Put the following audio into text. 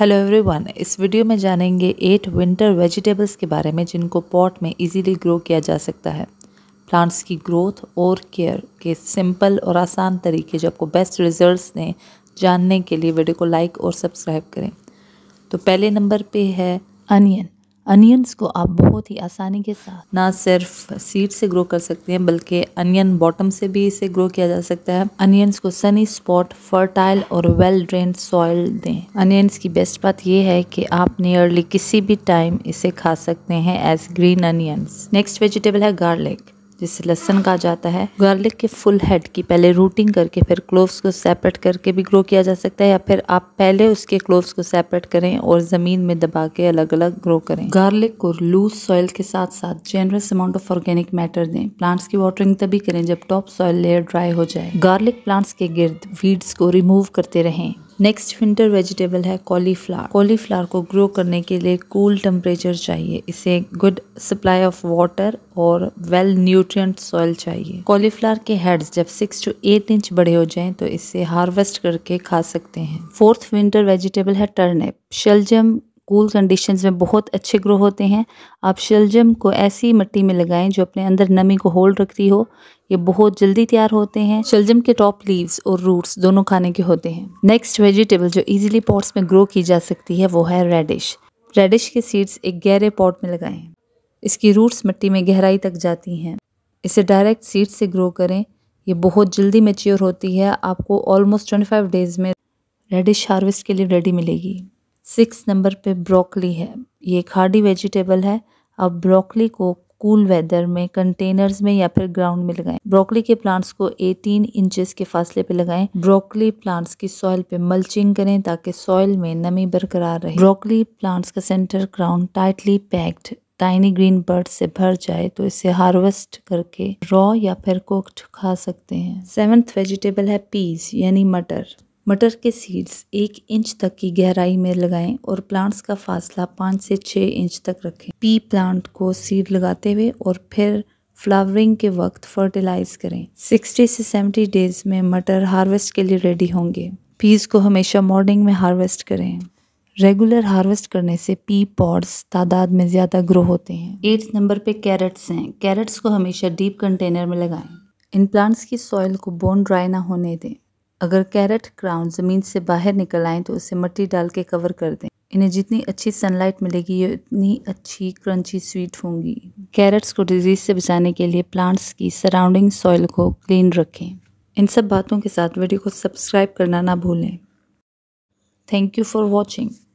hello everyone इस video में जानेंगे एट विंटर वेजिटेबल्स के बारे में जिनको पॉट में इजीली ग्रो किया जा सकता है प्लांट्स की ग्रोथ और केयर के सिंपल और आसान तरीके जो आपको बेस्ट रिजल्ट्स दें जानने के लिए वीडियो को लाइक और सब्सक्राइब करें तो पहले नंबर पे है अनियन अनियंस को आप बहुत ही आसानी के साथ ना सिर्फ सीड से ग्रो कर सकते हैं बल्कि अनियन बॉटम से भी इसे ग्रो किया जा सकता है अनियंस को सनी स्पॉट फर्टाइल और वेल ड्रेन सॉइल दें अनियंस की बेस्ट बात यह है कि आप नियरली किसी भी टाइम इसे खा सकते हैं as green onions next vegetable है गार्लिक जिससे लहसन कहा जाता है गार्लिक के फुल हेड की पहले रूटिंग करके फिर क्लोव्स को सेपरेट करके भी ग्रो किया जा सकता है या फिर आप पहले उसके क्लोव्स को सेपरेट करें और ज़मीन में दबा के अलग अलग ग्रो करें गार्लिक को लूज सॉइल के साथ साथ generous amount of organic matter दें प्लांट्स की वाटरिंग तभी करें जब टॉप सॉइल लेयर ड्राई हो जाए गार्लिक प्लांट्स के गिर्द वीड्स को रिमूव करते रहें नेक्स्ट विंटर वेजिटेबल है कॉलीफ्लावर कॉलीफ्लावर को ग्रो करने के लिए कूल टेम्परेचर चाहिए इसे गुड सप्लाई ऑफ वाटर और वेल न्यूट्रिएंट सॉइल चाहिए कॉलीफ्लावर के हेड्स जब सिक्स टू एट इंच बड़े हो जाएं तो इसे हार्वेस्ट करके खा सकते हैं फोर्थ विंटर वेजिटेबल है टर्निप शलजम कूल कंडीशन में बहुत अच्छे ग्रो होते हैं आप शलजम को ऐसी मिट्टी में लगाएं जो अपने अंदर नमी को होल्ड रखती हो ये बहुत जल्दी तैयार होते हैं शलजम के टॉप लीव्स और रूट्स दोनों खाने के होते हैं नेक्स्ट वेजिटेबल जो इजीली पॉट्स में ग्रो की जा सकती है वो है रेडिश रेडिश के सीड्स एक गहरे पॉट में लगाएं इसकी रूट्स मिट्टी में गहराई तक जाती हैं इसे डायरेक्ट सीड्स से ग्रो करें ये बहुत जल्दी मेच्योर होती है आपको ऑलमोस्ट ट्वेंटी फाइव डेज़ में रेडिश हार्वेस्ट के लिए रेडी मिलेगी सिक्स नंबर पे ब्रोकली है ये खाड़ी वेजिटेबल है अब ब्रोकली को कूल वेदर में कंटेनर्स में या फिर ग्राउंड में लगाएं ब्रोकली के प्लांट्स को 18 इंचेस के फासले पे लगाएं ब्रोकली प्लांट्स की सॉइल पे मल्चिंग करें ताकि सॉइल में नमी बरकरार रहे ब्रोकली प्लांट्स का centre ground tightly packed tiny green bird से भर जाए तो इसे हार्वेस्ट करके रॉ या फिर कुक्ड खा सकते हैं सेवन्थ वेजिटेबल है पीस यानी मटर मटर के सीड्स एक इंच तक की गहराई में लगाएं और प्लांट्स का फासला पाँच से छः इंच तक रखें पी प्लांट को सीड लगाते हुए और फिर फ्लावरिंग के वक्त फर्टिलाइज करें 60 से 70 डेज में मटर हार्वेस्ट के लिए रेडी होंगे पीज को हमेशा मॉर्निंग में हार्वेस्ट करें रेगुलर हार्वेस्ट करने से पी पॉड्स तादाद में ज़्यादा ग्रो होते हैं एट्थ नंबर पे कैरेट्स हैं कैरेट्स को हमेशा डीप कंटेनर में लगाएं इन प्लांट्स की सॉइल को बोन ड्राई ना होने दें अगर कैरेट क्राउन ज़मीन से बाहर निकल आएँ तो उसे मट्टी डाल के कवर कर दें इन्हें जितनी अच्छी सनलाइट मिलेगी ये उतनी अच्छी क्रंची स्वीट होंगी कैरेट्स को डिजीज़ से बचाने के लिए प्लांट्स की सराउंडिंग सॉइल को क्लीन रखें इन सब बातों के साथ वीडियो को सब्सक्राइब करना ना भूलें थैंक यू फॉर वॉचिंग